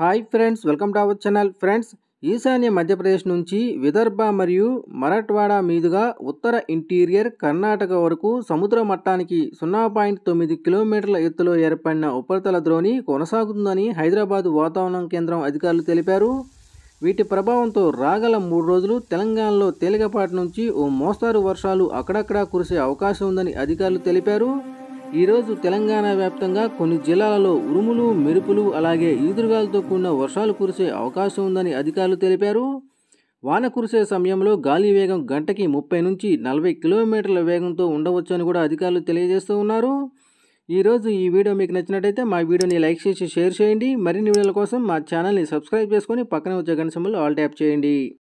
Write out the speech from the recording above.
hi friends welcome to our channel friends ఈశాన్య మధ్యప్రదేశ్ నుంచి విదర్భ మరియు మరాఠ్వాడా మీదుగా ఉత్తర ఇంటీరియర్ కర్ణాటక వరకు సముద్ర మట్టానికి సున్నా పాయింట్ తొమ్మిది కిలోమీటర్ల ఎత్తులో ఏర్పడిన ఉపరితల ద్రోణి కొనసాగుతుందని హైదరాబాద్ వాతావరణ కేంద్రం అధికారులు తెలిపారు వీటి ప్రభావంతో రాగల మూడు రోజులు తెలంగాణలో తేలికపాటి నుంచి ఓ మోస్తారు వర్షాలు అక్కడక్కడా కురిసే అవకాశం ఉందని అధికారులు తెలిపారు ఈరోజు తెలంగాణ వ్యాప్తంగా కొన్ని జిల్లాలలో ఉరుములు మెరుపులు అలాగే ఈదురుగాలతో కూడిన వర్షాలు కురిసే అవకాశం ఉందని అధికారులు తెలిపారు వాన కురిసే సమయంలో గాలి వేగం గంటకి ముప్పై నుంచి నలభై కిలోమీటర్ల వేగంతో ఉండవచ్చని కూడా అధికారులు తెలియజేస్తూ ఉన్నారు ఈరోజు ఈ వీడియో మీకు నచ్చినట్టయితే మా వీడియోని లైక్ చేసి షేర్ చేయండి మరిన్ని వీడియోల కోసం మా ఛానల్ని సబ్స్క్రైబ్ చేసుకొని పక్కన వచ్చే గంట ఆల్ ట్యాప్ చేయండి